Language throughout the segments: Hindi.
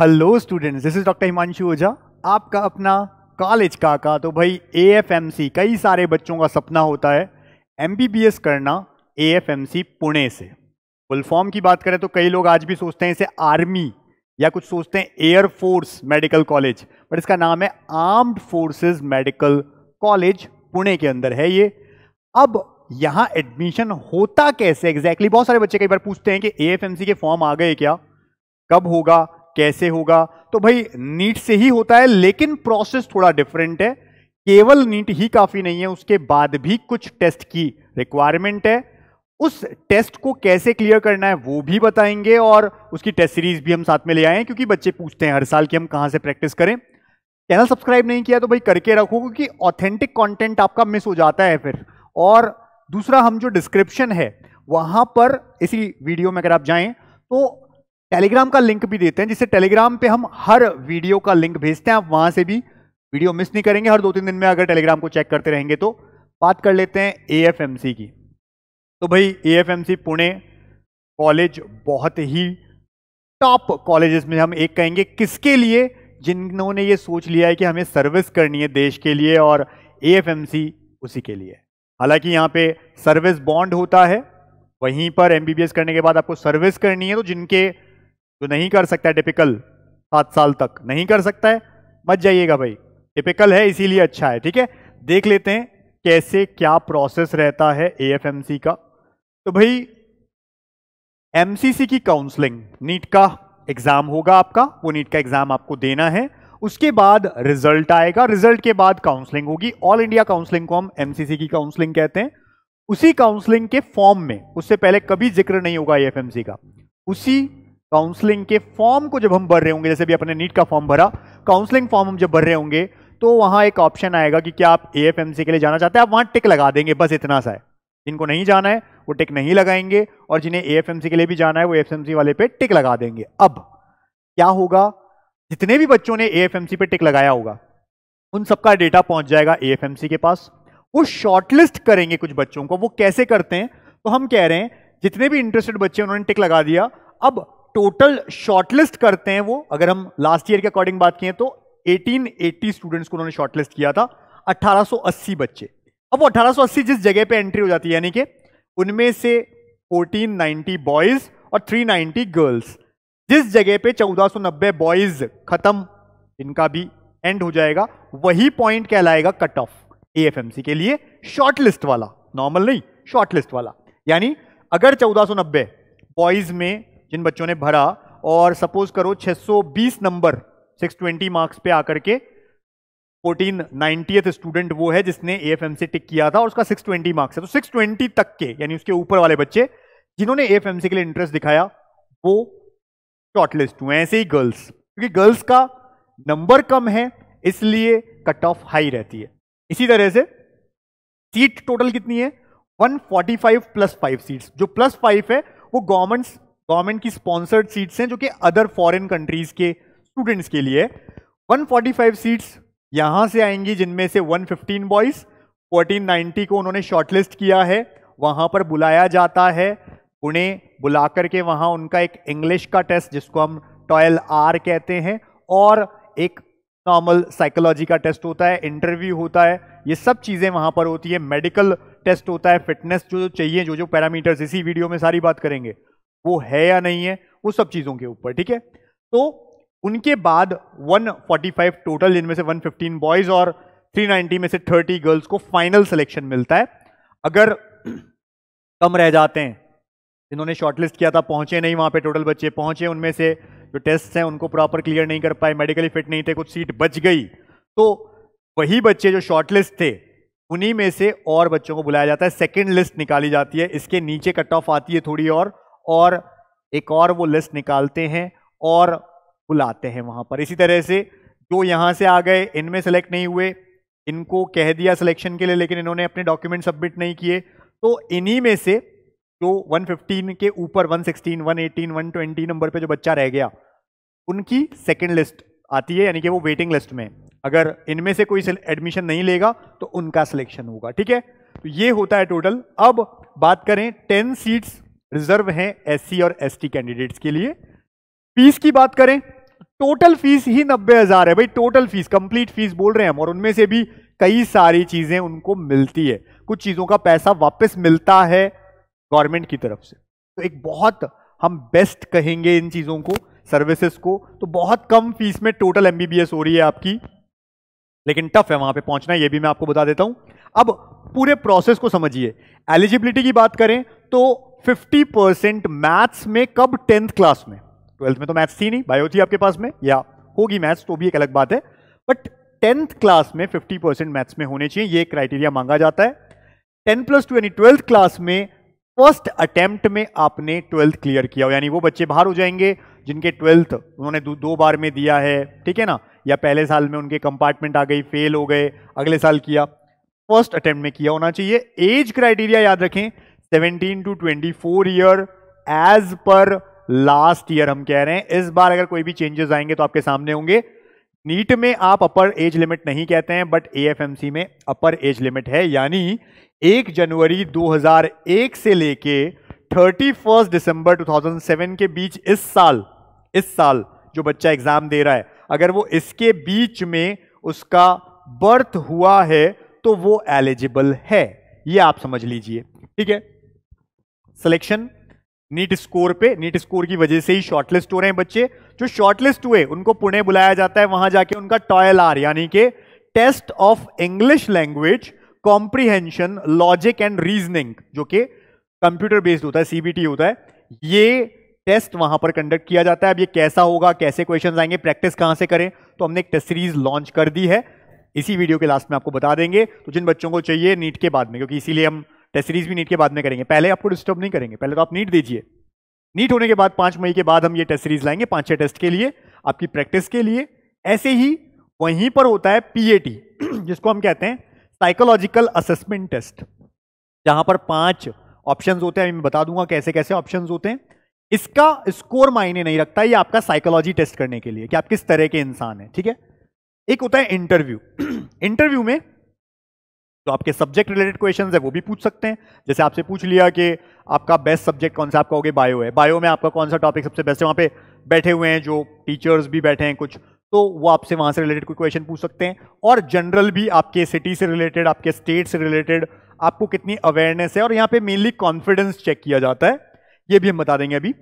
Hello students this is doctor Himanshu Ojha आपका अपना कॉलेज का का तो भाई ए कई सारे बच्चों का सपना होता है एम करना ए पुणे से फुल फॉर्म की बात करें तो कई लोग आज भी सोचते हैं इसे आर्मी या कुछ सोचते हैं एयरफोर्स मेडिकल कॉलेज बट इसका नाम है armed forces medical college Pune के अंदर है ये अब यहाँ एडमिशन होता कैसे एग्जैक्टली exactly? बहुत सारे बच्चे कई बार पूछते हैं कि ए के फॉर्म आ गए क्या कब होगा कैसे होगा तो भाई नीट से ही होता है लेकिन प्रोसेस थोड़ा डिफरेंट है केवल नीट ही काफी नहीं है उसके बाद भी कुछ टेस्ट की रिक्वायरमेंट है उस टेस्ट को कैसे क्लियर करना है वो भी बताएंगे और उसकी टेस्ट सीरीज भी हम साथ में ले आए क्योंकि बच्चे पूछते हैं हर साल कि हम कहां से प्रैक्टिस करें चैनल सब्सक्राइब नहीं किया तो भाई करके रखो क्योंकि ऑथेंटिक कंटेंट आपका मिस हो जाता है फिर और दूसरा हम जो डिस्क्रिप्शन है वहां पर इसी वीडियो में अगर आप जाएं तो टेलीग्राम का लिंक भी देते हैं जिससे टेलीग्राम पे हम हर वीडियो का लिंक भेजते हैं आप वहां से भी वीडियो मिस नहीं करेंगे हर दो तीन दिन में अगर टेलीग्राम को चेक करते रहेंगे तो बात कर लेते हैं ए की तो भाई ए पुणे कॉलेज बहुत ही टॉप कॉलेज में हम एक कहेंगे किसके लिए जिन्होंने ये सोच लिया है कि हमें सर्विस करनी है देश के लिए और ए उसी के लिए हालांकि यहाँ पे सर्विस बॉन्ड होता है वहीं पर एमबीबीएस करने के बाद आपको सर्विस करनी है तो जिनके जो नहीं कर सकता टिपिकल सात साल तक नहीं कर सकता है मत जाइएगा भाई टिपिकल है इसीलिए अच्छा है ठीक है देख लेते हैं कैसे क्या प्रोसेस रहता है ए का तो भाई एम की काउंसलिंग नीट का एग्जाम होगा आपका वो नीट का एग्जाम आपको देना है उसके बाद रिजल्ट आएगा रिजल्ट के बाद काउंसलिंग होगी ऑल इंडिया काउंसलिंग को हम एमसीसी की काउंसलिंग कहते हैं उसी काउंसलिंग के फॉर्म में उससे पहले कभी जिक्र नहीं होगा एएफएमसी का उसी काउंसलिंग के फॉर्म को जब हम भर रहे होंगे जैसे भी अपने नीट का फॉर्म भरा काउंसलिंग फॉर्म हम जब भर रहे होंगे तो वहां एक ऑप्शन आएगा कि क्या आप ए के लिए जाना चाहते हैं आप वहां टिक लगा देंगे बस इतना सा है जिनको नहीं जाना है वो टिक नहीं लगाएंगे और जिन्हें ए के लिए भी जाना है वो एफ वाले पे टिक लगा देंगे अब क्या होगा जितने भी बच्चों ने ए पे टिक लगाया होगा उन सबका डेटा पहुंच जाएगा ए के पास वो शॉर्टलिस्ट करेंगे कुछ बच्चों को वो कैसे करते हैं तो हम कह रहे हैं जितने भी इंटरेस्टेड बच्चे उन्होंने टिक लगा दिया अब टोटल शॉर्टलिस्ट करते हैं वो अगर हम लास्ट ईयर के अकॉर्डिंग बात किए तो 1880 स्टूडेंट्स को उन्होंने शॉर्टलिस्ट किया था 1880 बच्चे अब वो 1880 जिस जगह पे एंट्री हो जाती है यानी कि उनमें से 1490 बॉयज और 390 गर्ल्स जिस जगह पे 1490 बॉयज खत्म इनका भी एंड हो जाएगा वही पॉइंट कहलाएगा कट ऑफ एएफएमसी के लिए शॉर्टलिस्ट वाला नॉर्मल नहीं शॉर्टलिस्ट वाला यानी अगर 1490 बॉयज में जिन बच्चों ने भरा और सपोज करो 620 नंबर 620 मार्क्स पे आकर के फोर्टीन नाइनटीएथ स्टूडेंट वो है जिसने ए एफ एम टिक किया था और उसका 620 मार्क्स है तो 620 तक के यानी उसके ऊपर वाले बच्चे जिन्होंने ए एफ के लिए इंटरेस्ट दिखाया वो शॉर्टलिस्ट हुए ऐसे ही गर्ल्स क्योंकि गर्ल्स का नंबर कम है इसलिए कट ऑफ हाई रहती है इसी तरह से सीट टोटल कितनी है 145 प्लस फाइव सीट्स जो प्लस फाइव है वो गवर्नमेंट्स गवर्नमेंट की स्पॉन्सर्ड सीट्स हैं जो कि अदर फॉरेन कंट्रीज के स्टूडेंट्स के लिए 145 सीट्स यहां से आएंगी जिनमें से 115 बॉयज 1490 को उन्होंने शॉर्टलिस्ट किया है वहां पर बुलाया जाता है उन्हें बुला करके वहां उनका एक इंग्लिश का टेस्ट जिसको हम टॉयल आर कहते हैं और एक नॉर्मल साइकोलॉजी का टेस्ट होता है इंटरव्यू होता है ये सब चीज़ें वहाँ पर होती है मेडिकल टेस्ट होता है फिटनेस जो जो चाहिए जो जो पैरामीटर्स इसी वीडियो में सारी बात करेंगे वो है या नहीं है वो सब चीज़ों के ऊपर ठीक है तो उनके बाद 145 टोटल जिनमें से 115 बॉयज और 390 में से 30 गर्ल्स को फाइनल सिलेक्शन मिलता है अगर कम रह जाते हैं जिन्होंने शॉर्टलिस्ट किया था पहुंचे नहीं वहां पे टोटल बच्चे पहुंचे उनमें से जो टेस्ट हैं उनको प्रॉपर क्लियर नहीं कर पाए मेडिकली फिट नहीं थे कुछ सीट बच गई तो वही बच्चे जो शॉर्टलिस्ट थे उन्हीं में से और बच्चों को बुलाया जाता है सेकेंड लिस्ट निकाली जाती है इसके नीचे कट ऑफ आती है थोड़ी और और एक और वो लिस्ट निकालते हैं और बुलाते हैं वहां पर इसी तरह से जो यहां से आ गए इनमें सेलेक्ट नहीं हुए इनको कह दिया सिलेक्शन के लिए लेकिन इन्होंने अपने डॉक्यूमेंट सबमिट नहीं किए तो इन्हीं में से जो 115 के ऊपर 116, 118, 120 नंबर पे जो बच्चा रह गया उनकी सेकेंड लिस्ट आती है यानी कि वो वेटिंग लिस्ट में अगर इनमें से कोई एडमिशन नहीं लेगा तो उनका सिलेक्शन होगा ठीक है तो ये होता है टोटल अब बात करें टेन सीट्स रिजर्व है एस और एस कैंडिडेट्स के लिए फीस की बात करें टोटल फीस ही नब्बे हजार है भाई टोटल फीस कंप्लीट फीस बोल रहे हैं हम और उनमें से भी कई सारी चीजें उनको मिलती है कुछ चीजों का पैसा वापस मिलता है गवर्नमेंट की तरफ से तो एक बहुत हम बेस्ट कहेंगे इन चीजों को सर्विसेज को तो बहुत कम फीस में टोटल एमबीबीएस हो रही है आपकी लेकिन टफ है वहां पे पहुंचना यह भी मैं आपको बता देता हूं अब पूरे प्रोसेस को समझिए एलिजिबिलिटी की बात करें तो 50 परसेंट मैथ्स में कब टेंथ क्लास में ट्वेल्थ में तो मैथ्स थी नहीं बायो थी आपके पास में या होगी मैथ्स तो भी एक अलग बात है बट टेंथ क्लास में 50 परसेंट मैथ्स में होने चाहिए ये क्राइटेरिया मांगा जाता है टेन प्लस टू यानी ट्वेल्थ क्लास में फर्स्ट अटेम्प्ट में आपने ट्वेल्थ क्लियर किया हो यानी वो बच्चे बाहर हो जाएंगे जिनके ट्वेल्थ उन्होंने दो, दो बार में दिया है ठीक है ना या पहले साल में उनके कंपार्टमेंट आ गई फेल हो गए अगले साल किया फर्स्ट अटेम्प्ट में किया होना चाहिए एज क्राइटेरिया याद रखें 17 टू 24 फोर ईयर एज पर लास्ट ईयर हम कह रहे हैं इस बार अगर कोई भी चेंजेस आएंगे तो आपके सामने होंगे नीट में आप अपर एज लिमिट नहीं कहते हैं बट एएफएमसी में अपर एज लिमिट है यानी 1 जनवरी 2001 से लेके 31 दिसंबर 2007 के बीच इस साल इस साल जो बच्चा एग्जाम दे रहा है अगर वो इसके बीच में उसका बर्थ हुआ है तो वो एलिजिबल है ये आप समझ लीजिए ठीक है सिलेक्शन नीट स्कोर पे नीट स्कोर की वजह से ही शॉर्टलिस्ट हो रहे हैं बच्चे जो शॉर्टलिस्ट हुए उनको पुणे बुलाया जाता है वहां जाके उनका टॉयल आर यानी के test of English language comprehension logic and reasoning जो कि कंप्यूटर बेस्ड होता है सीबीटी होता है ये टेस्ट वहां पर कंडक्ट किया जाता है अब ये कैसा होगा कैसे क्वेश्चन आएंगे प्रैक्टिस कहां से करें तो हमने एक टेस्ट सीरीज लॉन्च कर दी है इसी वीडियो के लास्ट में आपको बता देंगे तो जिन बच्चों को चाहिए नीट के बाद में क्योंकि इसीलिए हम टेस्ट सीरीज भी नीट के बाद में करेंगे पहले आपको डिस्टर्ब नहीं करेंगे पहले तो आप नीट दीजिए नीट होने के बाद पाँच मई के बाद हम ये टेस्ट सीरीज लाएंगे पाँच छः टेस्ट के लिए आपकी प्रैक्टिस के लिए ऐसे ही वहीं पर होता है पीएटी जिसको हम कहते हैं साइकोलॉजिकल असेसमेंट टेस्ट जहां पर पांच ऑप्शन होते हैं मैं बता दूंगा कैसे कैसे ऑप्शन होते हैं इसका स्कोर मायने नहीं रखता ये आपका साइकोलॉजी टेस्ट करने के लिए कि आप किस तरह के इंसान हैं ठीक है एक होता है इंटरव्यू इंटरव्यू में तो आपके सब्जेक्ट रिलेटेड क्वेश्चन है वो भी पूछ सकते हैं जैसे आपसे पूछ लिया कि आपका बेस्ट सब्जेक्ट कौन सा हो गया बायो है बायो में आपका कौन सा टॉपिक सबसे बेस्ट है वहाँ पे बैठे हुए हैं जो टीचर्स भी बैठे हैं कुछ तो वो आपसे वहाँ से रिलेटेड कोई क्वेश्चन पूछ सकते हैं और जनरल भी आपके सिटी से रिलेटेड आपके स्टेट से रिलेटेड आपको कितनी अवेयरनेस है और यहाँ पे मेनली कॉन्फिडेंस चेक किया जाता है ये भी हम बता देंगे अभी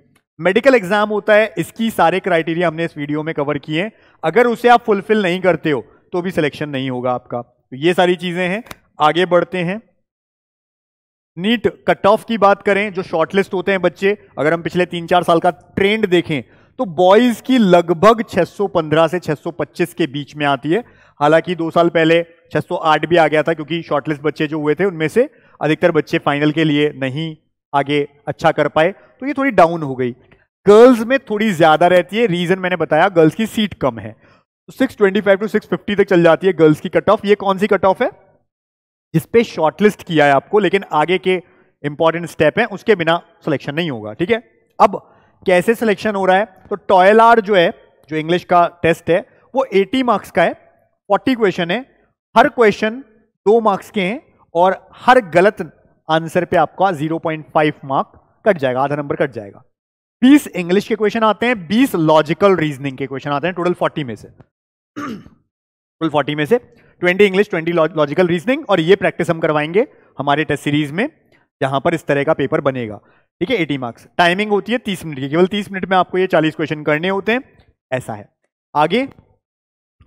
मेडिकल एग्जाम होता है इसकी सारे क्राइटेरिया हमने इस वीडियो में कवर किए हैं अगर उसे आप फुलफिल नहीं करते हो तो भी सिलेक्शन नहीं होगा आपका तो ये सारी चीजें हैं आगे बढ़ते हैं नीट कट ऑफ की बात करें जो शॉर्टलिस्ट होते हैं बच्चे अगर हम पिछले तीन चार साल का ट्रेंड देखें तो बॉयज की लगभग 615 से 625 के बीच में आती है हालांकि दो साल पहले 608 भी आ गया था क्योंकि शॉर्टलिस्ट बच्चे जो हुए थे उनमें से अधिकतर बच्चे फाइनल के लिए नहीं आगे अच्छा कर पाए तो ये थोड़ी डाउन हो गई गर्ल्स में थोड़ी ज्यादा रहती है रीजन मैंने बताया गर्ल्स की सीट कम है six twenty five to six fifty तक चल जाती है गर्ल्स की कट ऑफ ये कौन सी कट ऑफ है जिसपे शॉर्टलिस्ट किया है आपको लेकिन आगे के इंपॉर्टेंट स्टेप हैं उसके बिना सिलेक्शन नहीं होगा ठीक है अब कैसे सिलेक्शन हो रहा है तो टॉयल आर जो है जो इंग्लिश का टेस्ट है वो 80 मार्क्स का है 40 क्वेश्चन है हर क्वेश्चन दो मार्क्स के हैं और हर गलत आंसर पे आपका 0.5 मार्क कट जाएगा आधा नंबर कट जाएगा बीस इंग्लिश के क्वेश्चन आते हैं बीस लॉजिकल रीजनिंग के क्वेश्चन आते हैं टोटल फोर्टी में से टोटल फोर्टी में से twenty English twenty logical reasoning और ये प्रैक्टिस हम करवाएंगे हमारे टेस्ट सीरीज में जहां पर इस तरह का पेपर बनेगा ठीक है एटी मार्क्स टाइमिंग होती है तीस मिनट की केवल तीस मिनट में आपको ये चालीस क्वेश्चन करने होते हैं ऐसा है आगे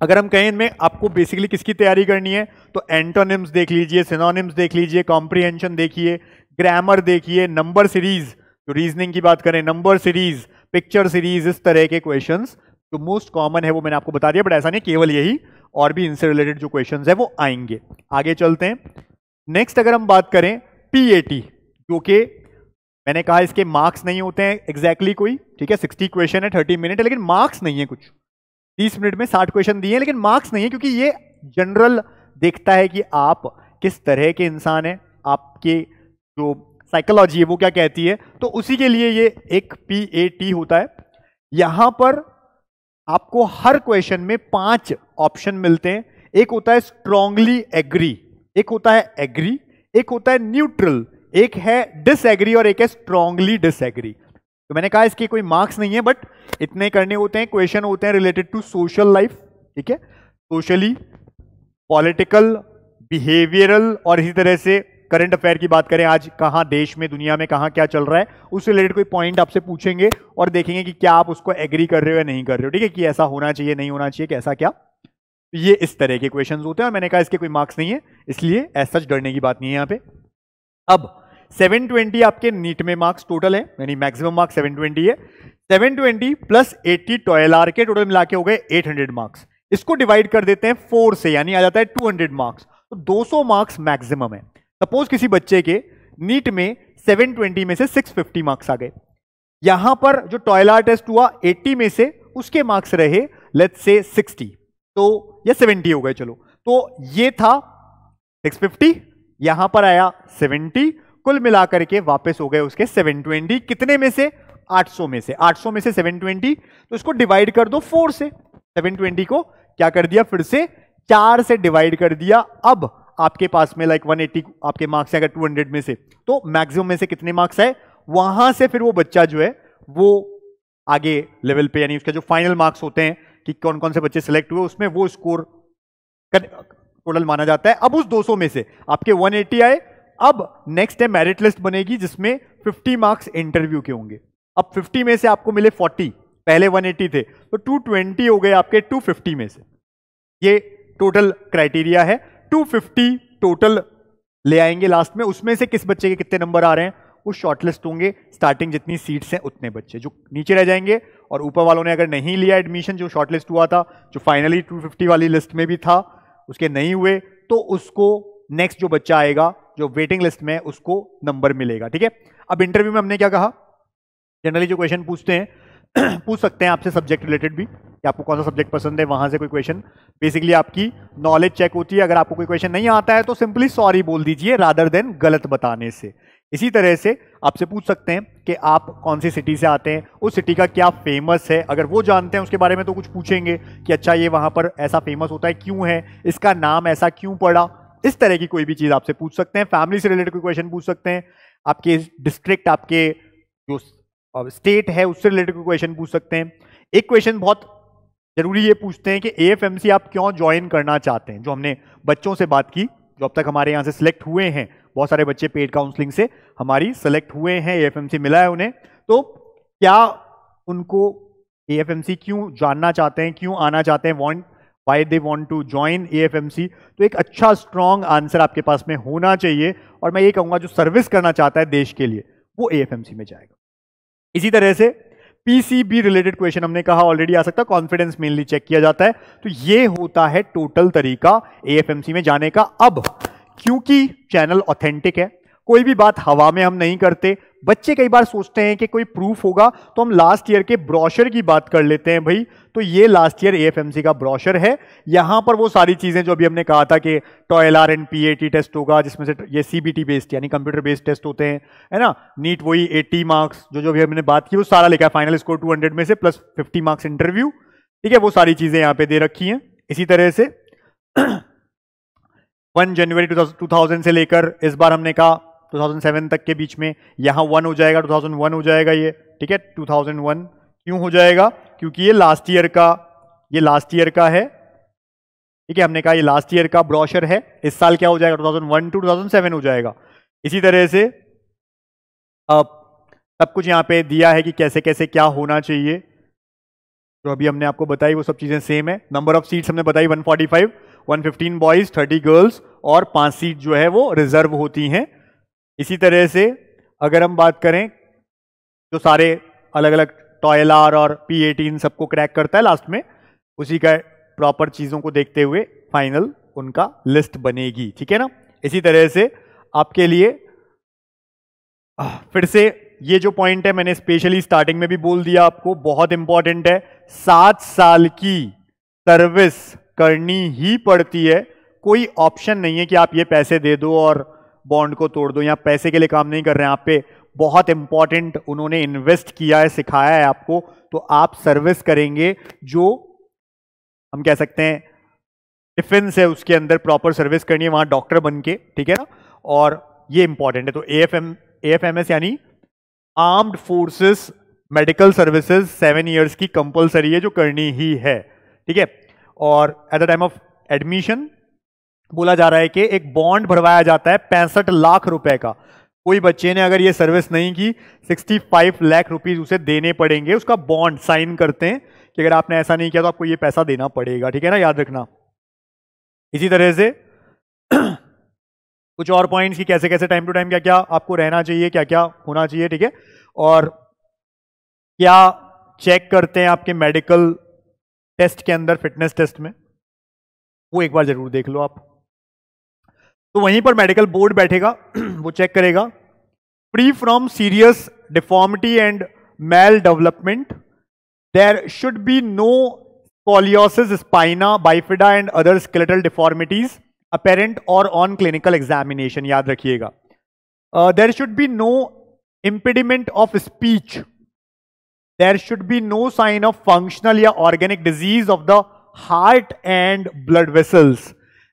अगर हम कहें इनमें आपको बेसिकली किसकी तैयारी करनी है तो एंटोनिम्स देख लीजिए सिनोनिम्स देख लीजिए कॉम्प्रीहेंशन देखिए ग्रामर देखिए नंबर सीरीज तो रीजनिंग की बात करें नंबर सीरीज पिक्चर सीरीज इस तरह के क्वेश्चन जो मोस्ट कॉमन है वो मैंने आपको बता दिया बट ऐसा नहीं केवल यही और भी इनसे रिलेटेड जो क्वेश्चन है वो आएंगे आगे चलते हैं नेक्स्ट अगर हम बात करें टी जो कि मैंने कहा इसके मार्क्स नहीं होते हैं एग्जैक्टली कोई ठीक है सिक्सटी क्वेश्चन है थर्टी मिनट है लेकिन मार्क्स नहीं है कुछ तीस मिनट में साठ क्वेश्चन दिए हैं लेकिन मार्क्स नहीं है क्योंकि ये जनरल देखता है कि आप किस तरह के इंसान हैं आपके जो साइकोलॉजी है वो क्या कहती है तो उसी के लिए ये एक पी ए टी होता है यहां पर आपको हर क्वेश्चन में पांच ऑप्शन मिलते हैं एक होता है स्ट्रांगली एग्री एक होता है एग्री एक होता है न्यूट्रल एक है डिसएग्री और एक है स्ट्रांगली डिसएग्री तो मैंने कहा इसके कोई मार्क्स नहीं है बट इतने करने होते हैं क्वेश्चन होते हैं रिलेटेड टू सोशल लाइफ ठीक है सोशली पॉलिटिकल बिहेवियरल और इसी तरह से करंट अफेयर की बात करें आज कहाँ देश में दुनिया में कहाँ क्या चल रहा है उससे रिलेटेड कोई पॉइंट आपसे पूछेंगे और देखेंगे कि क्या आप उसको एग्री कर रहे हो या नहीं कर रहे हो ठीक है कि ऐसा होना चाहिए नहीं होना चाहिए कैसा क्या ये इस तरह के क्वेश्चन होते हैं और मैंने कहा इसके कोई मार्क्स नहीं है इसलिए ऐसा सच डरने की बात नहीं है यहाँ पे अब 720 आपके नीट में मार्क्स टोटल है यानी मैक्सिमम मार्क्स 720 है 720 प्लस 80 टॉयल आर के टोटल मिला के हो गए 800 मार्क्स इसको डिवाइड कर देते हैं फोर से यानी आ जाता है 200 मार्क्स तो 200 मार्क्स मैक्सिमम है सपोज किसी बच्चे के नीट में 720 में से 650 मार्क्स आ गए यहां पर जो टॉयला टेस्ट हुआ 80 में से उसके मार्क्स रहे लेट्स से 60 तो या 70 हो गए चलो तो ये था 650 यहां पर आया 70 कुल मिलाकर के वापस हो गए उसके 720 कितने में से 800 में से 800 में से 720 तो इसको डिवाइड कर दो 4 से 720 को क्या कर दिया फिर से चार से डिवाइड कर दिया अब आपके पास में लाइक 180 आपके मार्क्स अगर अगर 200 में से तो मैक्सिमम में से कितने मार्क्स आए वहां से फिर वो बच्चा जो है वो आगे लेवल पे यानी उसका जो फाइनल मार्क्स होते हैं कि कौन कौन से बच्चे सिलेक्ट हुए उसमें वो स्कोर टोटल माना जाता है अब उस 200 में से आपके 180 आए अब नेक्स्ट है मेरिट लिस्ट बनेगी जिसमें 50 मार्क्स इंटरव्यू के होंगे अब 50 में से आपको मिले 40 पहले 180 थे तो 220 हो गए आपके 250 में से ये टोटल क्राइटेरिया है 250 टोटल ले आएंगे लास्ट में उसमें से किस बच्चे के कितने नंबर आ रहे हैं वो शॉर्टलिस्ट होंगे स्टार्टिंग जितनी सीट्स हैं उतने बच्चे जो नीचे रह जाएंगे और ऊपर वालों ने अगर नहीं लिया एडमिशन जो शॉर्टलिस्ट हुआ था जो फाइनली 250 वाली लिस्ट में भी था उसके नहीं हुए तो उसको नेक्स्ट जो बच्चा आएगा जो वेटिंग लिस्ट में उसको नंबर मिलेगा ठीक है अब इंटरव्यू में हमने क्या कहा जनरली जो क्वेश्चन पूछते हैं पूछ सकते हैं आपसे सब्जेक्ट रिलेटेड भी कि आपको कौन सा सब्जेक्ट पसंद है वहाँ से कोई क्वेश्चन बेसिकली आपकी नॉलेज चेक होती है अगर आपको कोई क्वेश्चन नहीं आता है तो सिंपली सॉरी बोल दीजिए रादर देन गलत बताने से इसी तरह से आपसे पूछ सकते हैं कि आप कौन सी सिटी से आते हैं उस सिटी का क्या फेमस है अगर वो जानते हैं उसके बारे में तो कुछ पूछेंगे कि अच्छा ये वहाँ पर ऐसा फेमस होता है क्यों है इसका नाम ऐसा क्यों पड़ा इस तरह की कोई भी चीज़ आपसे पूछ सकते हैं फैमिली से रिलेटेड कोई क्वेश्चन पूछ सकते हैं आपके डिस्ट्रिक्ट आपके जो और स्टेट है उससे रिलेटेड कोई क्वेश्चन पूछ सकते हैं एक क्वेश्चन बहुत जरूरी ये पूछते हैं कि ए आप क्यों ज्वाइन करना चाहते हैं जो हमने बच्चों से बात की जो अब तक हमारे यहाँ से सिलेक्ट हुए हैं बहुत सारे बच्चे पेड काउंसलिंग से हमारी सेलेक्ट हुए हैं ए मिला है उन्हें तो क्या उनको ए क्यों जानना चाहते हैं क्यों आना चाहते हैं want why they want to join a तो एक अच्छा स्ट्रांग आंसर आपके पास में होना चाहिए और मैं ये कहूँगा जो सर्विस करना चाहता है देश के लिए वो ए में जाएगा इसी तरह से पीसीबी रिलेटेड क्वेश्चन हमने कहा ऑलरेडी आ सकता है कॉन्फिडेंस मेनली चेक किया जाता है तो ये होता है टोटल तरीका एएफएमसी में जाने का अब क्योंकि चैनल ऑथेंटिक है कोई भी बात हवा में हम नहीं करते बच्चे कई बार सोचते हैं कि कोई प्रूफ होगा तो हम लास्ट ईयर के ब्रॉशर की बात कर लेते हैं भाई तो ये लास्ट ईयर एएफएमसी का ब्रॉशर है यहाँ पर वो सारी चीज़ें जो अभी हमने कहा था कि TOELR N P test होगा जिसमें से ये सी बेस्ड यानी कंप्यूटर बेस्ड टेस्ट होते हैं है ना नीट वही एट्टी मार्क्स जो जो भी हमने बात की वो सारा लिखा है फाइनल स्कोर टू में से प्लस फिफ्टी मार्क्स इंटरव्यू ठीक है वो सारी चीज़ें यहाँ पर दे रखी हैं इसी तरह से वन जनवरी टू थाउजेंड से लेकर इस बार हमने कहा 2007 तक के बीच में यहाँ वन हो जाएगा 2001 हो जाएगा ये ठीक है 2001 क्यों हो जाएगा क्योंकि ये लास्ट ईयर का ये लास्ट ईयर का है ठीक है हमने कहा ये लास्ट ईयर का ब्रॉशर है इस साल क्या हो जाएगा 2001 टू टू हो जाएगा इसी तरह से अब सब कुछ यहाँ पे दिया है कि कैसे कैसे क्या होना चाहिए जो अभी हमने आपको बताई वो सब चीज़ें सेम है नंबर ऑफ सीट्स हमने बताई 145, 115 बॉयज़ 30 गर्ल्स और पांच सीट जो है वो रिजर्व होती हैं इसी तरह से अगर हम बात करें जो सारे अलग अलग टॉयलार और पी एटीन सबको क्रैक करता है लास्ट में उसी का प्रॉपर चीज़ों को देखते हुए फाइनल उनका लिस्ट बनेगी ठीक है ना इसी तरह से आपके लिए फिर से ये जो पॉइंट है मैंने स्पेशली स्टार्टिंग में भी बोल दिया आपको बहुत इंपॉर्टेंट है सात साल की सर्विस करनी ही पड़ती है कोई ऑप्शन नहीं है कि आप ये पैसे दे दो और बॉन्ड को तोड़ दो या पैसे के लिए काम नहीं कर रहे हैं आप पे बहुत इंपॉर्टेंट उन्होंने इन्वेस्ट किया है सिखाया है आपको तो आप सर्विस करेंगे जो हम कह सकते हैं डिफेंस है उसके अंदर प्रॉपर सर्विस करनी है वहां डॉक्टर बन के ठीक है ना और ये इंपॉर्टेंट है तो A F M A F M S यानी armed forces medical services seven years की कंपलसरी है जो करनी ही है ठीक है और at the time of admission बोला जा रहा है कि एक बॉन्ड भरवाया जाता है पैंसठ लाख रुपए का कोई बच्चे ने अगर ये सर्विस नहीं की 65 लाख रुपीस उसे देने पड़ेंगे उसका बॉन्ड साइन करते हैं कि अगर आपने ऐसा नहीं किया तो आपको ये पैसा देना पड़ेगा ठीक है ना याद रखना इसी तरह से कुछ और पॉइंट्स की कैसे कैसे टाइम टू टाइम क्या क्या आपको रहना चाहिए क्या क्या होना चाहिए ठीक है और क्या चेक करते हैं आपके मेडिकल टेस्ट के अंदर फिटनेस टेस्ट में वो एक बार जरूर देख लो आप तो वहीं पर मेडिकल बोर्ड बैठेगा वो चेक करेगा free from serious deformity and male development there should be no scoliosis spina bifida and other skeletal deformities apparent और ऑन क्लिनिकल एग्जामिनेशन याद रखिएगा there should be no impediment of speech there should be no sign of functional या organic disease of the heart and blood vessels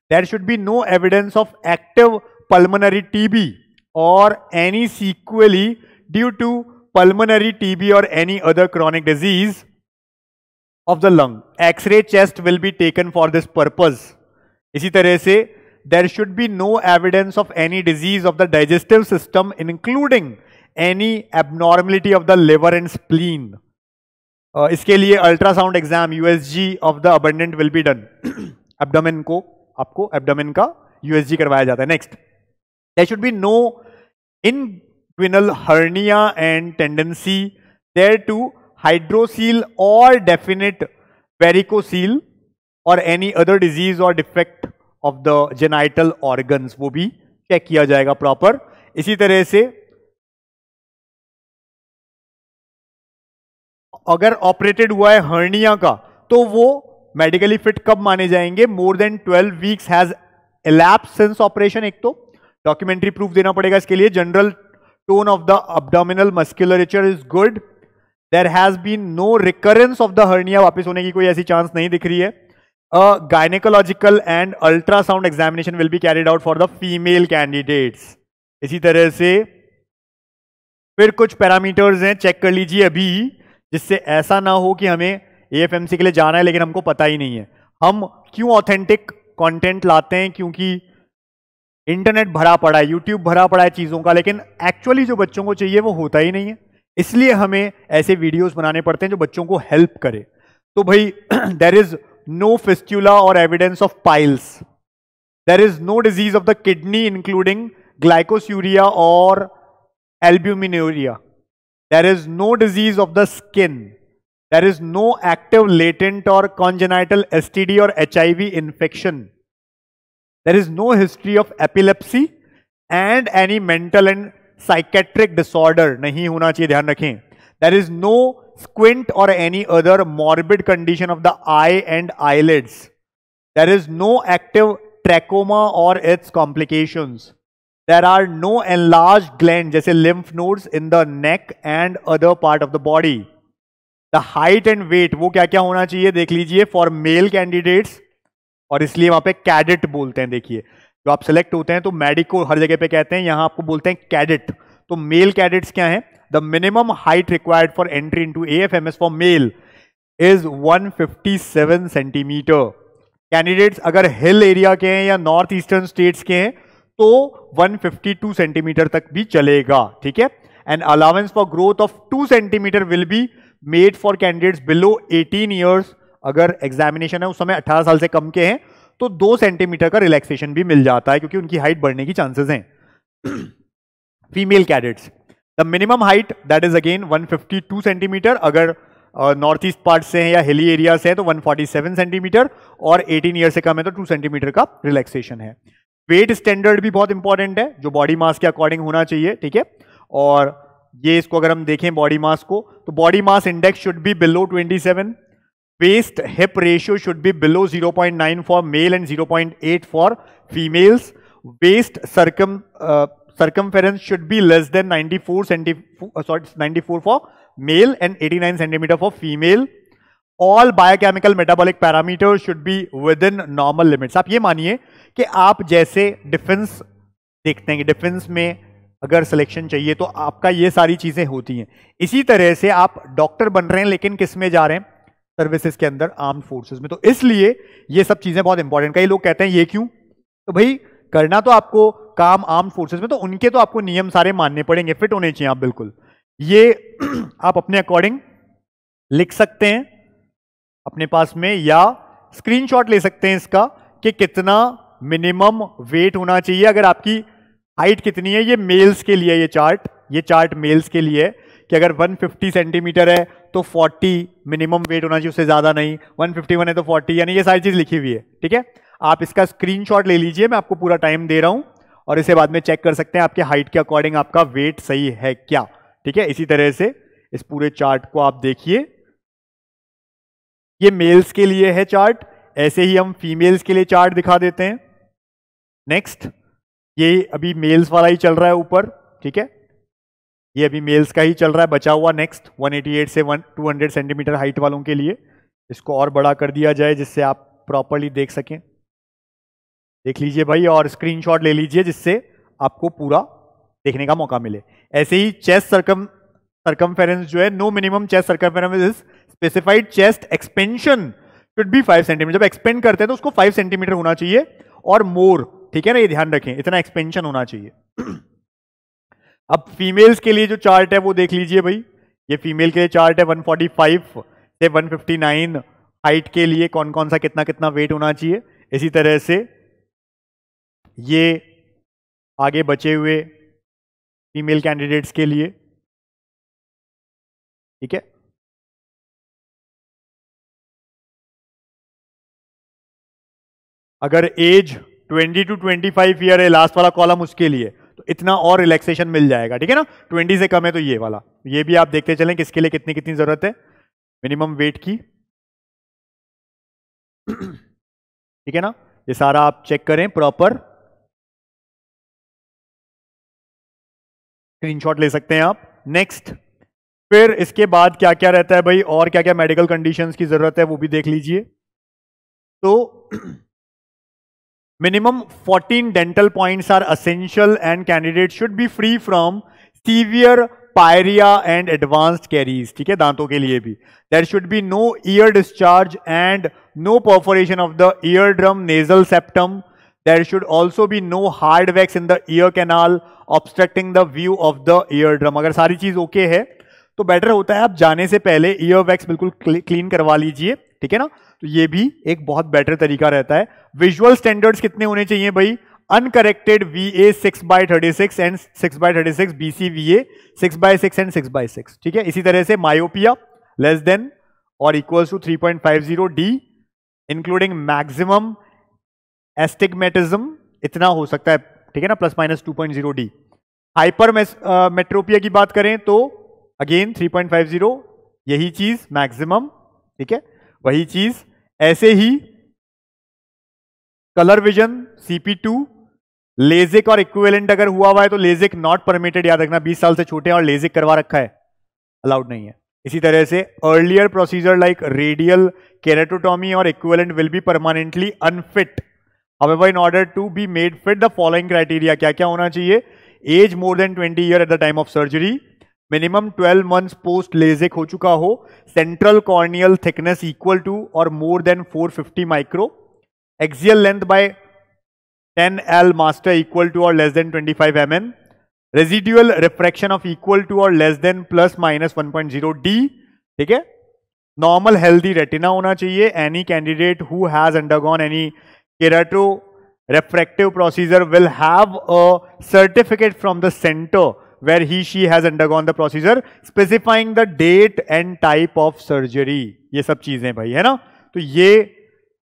there should be no evidence of active pulmonary TB or any sequelae due to pulmonary TB or any other chronic disease of the lung. X-ray chest will be taken for this purpose. इसी तरह से there should be no evidence of any disease of the digestive system including any abnormality of the liver and spleen. Uh, इसके लिए ultrasound exam USG of the abundant will be done आपको एब्डोमेन का यूएसजी करवाया जाता है next there should be no inguinal hernia and tendency there to hydrocele और डेफिनेट पेरिकोसील और एनी अदर डिजीज और defect of the genital organs वो भी चेक किया जाएगा प्रॉपर इसी तरह से अगर ऑपरेटेड हुआ है हर्निया का तो वो मेडिकली फिट कब माने जाएंगे more than twelve weeks has elapsed since operation एक तो डॉक्यूमेंट्री प्रूफ देना पड़ेगा इसके लिए general tone of the abdominal musculature is good there has been no recurrence of the hernia वापस होने की कोई ऐसी चांस नहीं दिख रही है gynaecological and ultrasound examination will be carried out for the female candidates इसी तरह से फिर कुछ पैरामीटर्स हैं चेक कर लीजिए अभी जिससे ऐसा ना हो कि हमें एएफएमसी के लिए जाना है लेकिन हमको पता ही नहीं है हम क्यों ऑथेंटिक कंटेंट लाते हैं क्योंकि इंटरनेट भरा पड़ा है यूट्यूब भरा पड़ा है चीज़ों का लेकिन एक्चुअली जो बच्चों को चाहिए वो होता ही नहीं है इसलिए हमें ऐसे वीडियोज बनाने पड़ते हैं जो बच्चों को हेल्प करे तो भाई देर इज नो फिस्ट्यूला और evidence of piles there is no disease of the kidney including glycosuria और albuminuria there is no disease of the skin There is no active latent or congenital STD or HIV infection. There is no history of epilepsy and any mental and psychiatric disorder. नहीं होना चाहिए ध्यान रखें. There is no squint or any other morbid condition of the eye and eyelids. There is no active trachoma or its complications. There are no enlarged glands जैसे lymph nodes in the neck and other part of the body. The height and weight वो क्या क्या होना चाहिए देख लीजिए फॉर मेल कैंडिडेट्स और इसलिए वहां पे कैडेट बोलते हैं देखिए जो आप सिलेक्ट होते हैं तो मेडिको हर जगह पे कहते हैं यहां आपको बोलते हैं कैडेट तो मेल कैडेट्स क्या है the minimum height required for entry into A F M S for male is seven centimetre candidates अगर हिल एरिया के हैं या नॉर्थ ईस्टर्न स्टेट्स के हैं तो 152 सेंटीमीटर तक भी चलेगा ठीक है and allowance for growth of 2 centimetre will be made for candidates below 18 years अगर एग्जामिनेशन है उस समय 18 साल से कम के हैं तो दो सेंटीमीटर का रिलैक्सेशन भी मिल जाता है क्योंकि उनकी हाइट बढ़ने की चांसेस हैं female cadets the minimum height that is again 152 centimetre अगर नॉर्थ ईस्ट पार्ट से हैं या हिली एरिया से हैं तो 147 सेंटीमीटर और 18 ईयर से कम है तो 2 सेंटीमीटर का रिलैक्सेशन है वेट स्टैंडर्ड भी बहुत इंपॉर्टेंट है जो बॉडी मास के अकॉर्डिंग होना चाहिए ठीक है और ये इसको अगर हम देखें बॉडी मास को तो body mass index should be below 27 seven waist hip ratio should be below 0.9 for male and 0.8 for females waist circum circumference should be less than ninety four centi sorry ninety four for male and eighty nine centimetre for female all biochemical metabolic parameter should be within normal limits आप ये मानिए कि आप जैसे डिफेंस देखते हैं डिफेंस में अगर सिलेक्शन चाहिए तो आपका ये सारी चीज़ें होती हैं इसी तरह से आप डॉक्टर बन रहे हैं लेकिन किस में जा रहे हैं सर्विसेज के अंदर आर्म फोर्सेज में तो इसलिए ये सब चीज़ें बहुत इंपॉर्टेंट कई लोग कहते हैं ये क्यों तो भाई करना तो आपको काम आर्म फोर्सेज में तो उनके तो आपको नियम सारे मानने पड़ेंगे फिट होने चाहिए आप बिल्कुल ये आप अपने अकॉर्डिंग लिख सकते हैं अपने पास में या स्क्रीनशॉट ले सकते हैं इसका कि कितना मिनिमम वेट होना चाहिए अगर आपकी हाइट कितनी है ये मेल्स के लिए ये चार्ट ये चार्ट मेल्स के लिए कि अगर 150 सेंटीमीटर है तो 40 मिनिमम वेट होना चाहिए उससे ज़्यादा नहीं 151 है तो 40 यानी ये सारी चीज़ लिखी हुई है ठीक है आप इसका स्क्रीनशॉट ले लीजिए मैं आपको पूरा टाइम दे रहा हूँ और इसे बाद में चेक कर सकते हैं आपके हाइट के अकॉर्डिंग आपका वेट सही है क्या ठीक है इसी तरह से इस पूरे चार्ट को आप देखिए ये मेल्स के लिए है चार्ट ऐसे ही हम फीमेल्स के लिए चार्ट दिखा देते हैं नेक्स्ट ये अभी मेल्स वाला ही चल रहा है ऊपर ठीक है ये अभी मेल्स का ही चल रहा है बचा हुआ नेक्स्ट 188 से 200 सेंटीमीटर हाइट वालों के लिए इसको और बड़ा कर दिया जाए जिससे आप प्रॉपरली देख सकें देख लीजिए भाई और स्क्रीनशॉट ले लीजिए जिससे आपको पूरा देखने का मौका मिले ऐसे ही चेस्ट सरकम सरकमफेरेंस जो है no minimum chest circumference is specified chest expansion should be five centimetre जब एक्सपेंड करते हैं तो उसको फाइव सेंटीमीटर होना चाहिए और मोर ठीक है ना ये ध्यान रखें इतना एक्सपेंशन होना चाहिए अब फीमेल्स के लिए जो चार्ट है वो देख लीजिए भाई ये फीमेल के लिए चार्ट है 145 से 159 हाइट के लिए कौन कौन सा कितना कितना वेट होना चाहिए इसी तरह से ये आगे बचे हुए फीमेल कैंडिडेट्स के लिए ठीक है अगर age twenty two twenty five year है लास्ट वाला कॉलम उसके लिए तो इतना और रिलैक्सेशन मिल जाएगा ठीक है ना ट्वेंटी से कम है तो ये वाला ये भी आप देखते चलें किसके लिए कितनी कितनी जरूरत है मिनिमम वेट की ठीक है ना ये सारा आप चेक करें प्रॉपर स्क्रीनशॉट ले सकते हैं आप नेक्स्ट फिर इसके बाद क्या क्या रहता है भाई और क्या क्या मेडिकल कंडीशंस की जरूरत है वो भी देख लीजिए तो minimum fourteen dental points are essential and candidate should be free from severe pyorrhoea and advanced caries ठीक है दांतों के लिए भी there should be no ear discharge and no perforation of the ear drum nasal septum there should also be no hard wax in the ear canal obstructing the view of the ear drum अगर सारी चीज ओके है तो बेटर होता है आप जाने से पहले ईयर वैक्स बिल्कुल क्लीन करवा लीजिए ठीक है ना तो ये भी एक बहुत बेटर तरीका रहता है विजुअल स्टैंडर्ड्स कितने होने चाहिए भाई uncorrected V A six by thirty six and six by thirty six B C V A six by six and six by six ठीक है इसी तरह से मायोपिया लेस देन और equals to three point five zero D including maximum astigmatism इतना हो सकता है ठीक है ना plus minus two point zero D hypermetropia की बात करें तो again three point five zero यही चीज मैक्सिमम ठीक है वही चीज ऐसे ही colour vision CP two LASIK और इक्विवेलेंट अगर हुआ हुआ है तो लेजिक नॉट परमिटेड याद रखना 20 साल से छोटे हैं और लेजिक करवा रखा है अलाउड नहीं है इसी तरह से earlier procedure like radial keratotomy और equivalent will be permanently unfit however in order to be made fit the following criteria क्या क्या होना चाहिए age more than 20 year at the time of surgery minimum 12 months post LASIK हो चुका हो central corneal thickness equal to और more than 450 micro axial length by 10 L master equal to और less than 25 M M residual refraction of equal to और less than plus minus 1.0 D ठीक है नॉर्मल हेल्दी रेटिना होना चाहिए any candidate who has undergone any kerato refractive procedure will have a certificate from the centre where he she has undergone the procedure specifying the date and type of surgery ये सब चीजें भाई है ना तो ये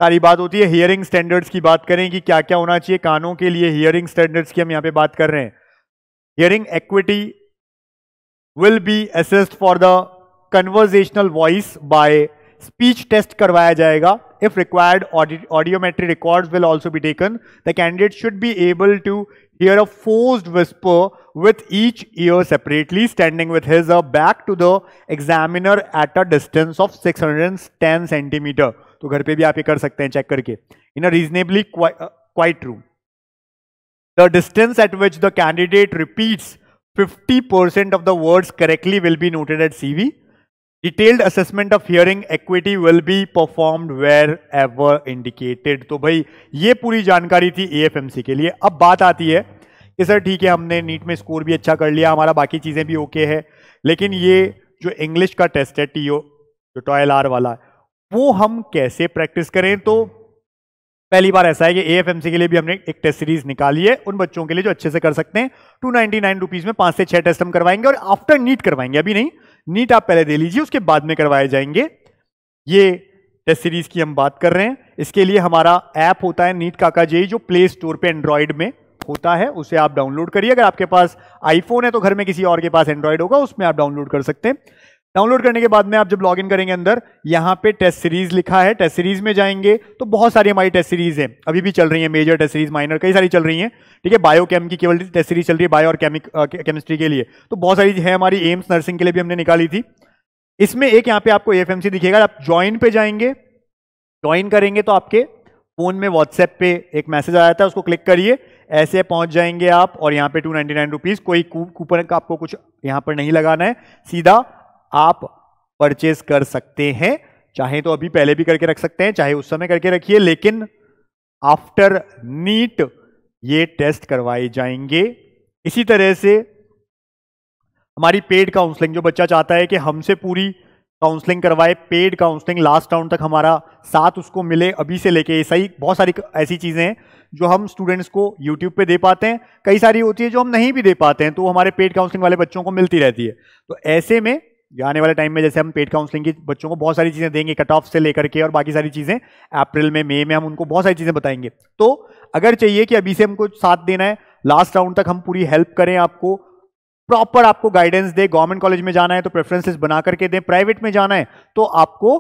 सारी बात होती है हियरिंग स्टैंडर्ड्स की बात करें कि क्या क्या होना चाहिए कानों के लिए हियरिंग स्टैंडर्ड्स की हम यहां पे बात कर रहे हैं hearing acuity will be assessed for the conversational voice by speech test करवाया जाएगा If required, audi audiometry records will also be taken. The candidate should be able to hear a forced whisper with each ear separately standing with his or back to the examiner at a distance of 610 centimeter. So, घर पे भी आप ये कर सकते हैं चेक करके in a reasonably quiet room the distance at which 50% of the words correctly will be noted at CV. Detailed assessment of hearing acuity will be performed wherever indicated तो भाई ये पूरी जानकारी थी एएफएमसी के लिए अब बात आती है कि सर ठीक है हमने नीट में स्कोर भी अच्छा कर लिया हमारा बाकी चीज़ें भी ओके है लेकिन ये जो इंग्लिश का टेस्ट है टी जो टॉयल आर वाला वो हम कैसे प्रैक्टिस करें तो पहली बार ऐसा है कि एएफएमसी के लिए भी हमने एक टेस्ट सीरीज निकाली है उन बच्चों के लिए जो अच्छे से कर सकते हैं टू नाइनटी नाइन रुपीज में पांच से छह टेस्ट हम करवाएंगे और आफ्टर नीट करवाएंगे अभी नहीं नीट आप पहले दे लीजिए उसके बाद में करवाए जाएंगे ये टेस्ट सीरीज की हम बात कर रहे हैं इसके लिए हमारा ऐप होता है नीट काका जे जो प्ले स्टोर पे एंड्रॉयड में होता है उसे आप डाउनलोड करिए अगर आपके पास आईफोन है तो घर में किसी और के पास एंड्रॉयड होगा उसमें आप डाउनलोड कर सकते हैं डाउनलोड करने के बाद में आप जब लॉगिन करेंगे अंदर यहाँ पे टेस्ट सीरीज लिखा है टेस्ट सीरीज में जाएंगे तो बहुत सारी हमारी टेस्ट सीरीज है अभी भी चल रही है मेजर टेस्ट सीरीज माइनर कई सारी चल रही है ठीक है बायोकेम की केवल टेस्ट सीरीज चल रही है बायो और केमिक केमिस्ट्री के लिए तो बहुत सारी है हमारी एम्स नर्सिंग के लिए भी हमने निकाली थी इसमें एक यहाँ पे आपको एफ दिखेगा आप ज्वाइन पे जाएंगे ज्वाइन करेंगे तो आपके फोन में व्हाट्सएप पे एक मैसेज आया था उसको क्लिक करिए ऐसे पहुंच जाएंगे आप और यहाँ पे टू नाइन्टी नाइन रुपीज़ कोई कूपन का आपको कुछ यहाँ पर नहीं लगाना है सीधा आप परचेज कर सकते हैं चाहे तो अभी पहले भी करके रख सकते हैं चाहे उस समय करके रखिए लेकिन आफ्टर नीट ये टेस्ट करवाए जाएंगे इसी तरह से हमारी पेड काउंसलिंग जो बच्चा चाहता है कि हमसे पूरी काउंसलिंग करवाए पेड काउंसलिंग लास्ट राउंड तक हमारा साथ उसको मिले अभी से लेके ऐसा ही बहुत सारी ऐसी चीज़ें हैं जो हम स्टूडेंट्स को यूट्यूब पे दे पाते हैं कई सारी होती है जो हम नहीं भी दे पाते हैं तो हमारे पेड काउंसलिंग वाले बच्चों को मिलती रहती है तो ऐसे में आने वाले टाइम में जैसे हम पेड काउंसलिंग की बच्चों को बहुत सारी चीज़ें देंगे कट ऑफ से लेकर के और बाकी सारी चीज़ें अप्रैल में मई में हम उनको बहुत सारी चीज़ें बताएंगे तो अगर चाहिए कि अभी से हमको साथ देना है लास्ट राउंड तक हम पूरी हेल्प करें आपको प्रॉपर आपको गाइडेंस दें गवर्नमेंट कॉलेज में जाना है तो प्रेफरेंसेस बना करके दें प्राइवेट में जाना है तो आपको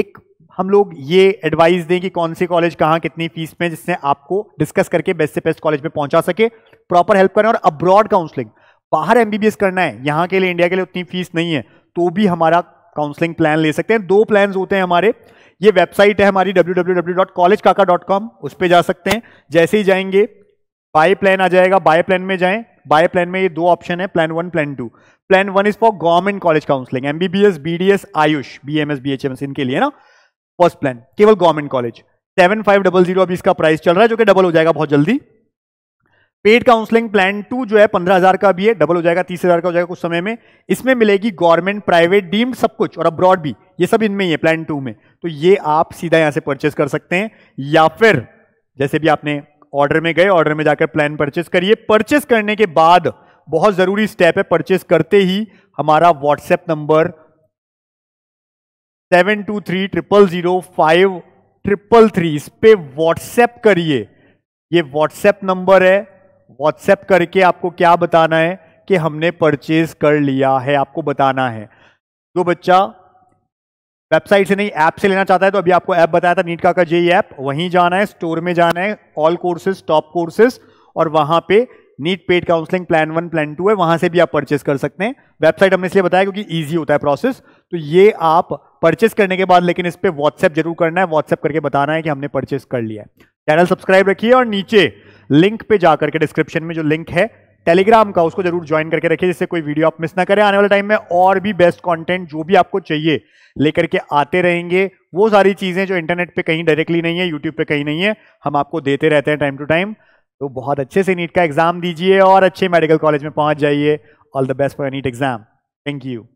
एक हम लोग ये एडवाइस दें कि कौन से कॉलेज कहाँ कितनी फीस में जिससे आपको डिस्कस करके बेस्ट से बेस्ट कॉलेज में पहुंचा सके प्रॉपर हेल्प करें और अब्रॉड काउंसलिंग बाहर एमबीबीएस करना है यहाँ के लिए इंडिया के लिए उतनी फीस नहीं है तो भी हमारा काउंसलिंग प्लान ले सकते हैं दो प्लान होते हैं हमारे ये वेबसाइट है हमारी कॉम उस पर जा सकते हैं जैसे ही जाएंगे बाय प्लान आ जाएगा बाय प्लान में जाएं बाय प्लान में ये दो ऑप्शन है plan one plan two plan one is for government college counselling MBBS BDS AYUSH BMS BHMS इनके लिए ना फर्स्ट प्लान केवल government college seven five double zero अभी इसका प्राइस चल रहा है जो कि डबल हो जाएगा बहुत जल्दी पेड काउंसलिंग प्लान टू जो है पंद्रह हजार का भी है डबल हो जाएगा तीस हजार का हो जाएगा कुछ समय में इसमें मिलेगी गवर्नमेंट प्राइवेट डीम्ड सब कुछ और अब्रॉड भी ये सब इनमें ही है प्लान टू में तो ये आप सीधा यहां से परचेस कर सकते हैं या फिर जैसे भी आपने ऑर्डर में गए ऑर्डर में जाकर प्लान परचेस करिए परचेस करने के बाद बहुत जरूरी स्टेप है परचेस करते ही हमारा WhatsApp number seven two three triple zero five triple three इस पर व्हाट्सएप करिए ये व्हाट्सएप नंबर है व्हाट्सएप करके आपको क्या बताना है कि हमने परचेज कर लिया है आपको बताना है जो तो बच्चा वेबसाइट से नहीं ऐप से लेना चाहता है तो अभी आपको ऐप बताया था नीट का का जे ऐप वहीं जाना है स्टोर में जाना है ऑल कोर्सेज टॉप कोर्सेज और वहां पे NEET paid counselling plan one plan two है वहां से भी आप परचेस कर सकते हैं वेबसाइट हमने इसलिए बताया क्योंकि ईजी होता है प्रोसेस तो ये आप परचेस करने के बाद लेकिन इस पर व्हाट्सएप जरूर करना है व्हाट्सएप करके बताना है कि हमने परचेस कर लिया है चैनल सब्सक्राइब रखिए और नीचे लिंक पे जाकर के डिस्क्रिप्शन में जो लिंक है टेलीग्राम का उसको जरूर ज्वाइन करके रखिए जिससे कोई वीडियो आप मिस ना करें आने वाले टाइम में और भी बेस्ट कंटेंट जो भी आपको चाहिए लेकर के आते रहेंगे वो सारी चीज़ें जो इंटरनेट पे कहीं डायरेक्टली नहीं है यूट्यूब पे कहीं नहीं है हम आपको देते रहते हैं टाइम टू टाइम तो बहुत अच्छे से नीट का एग्जाम दीजिए और अच्छे मेडिकल कॉलेज में पहुंच जाइए all the best for NEET exam thank you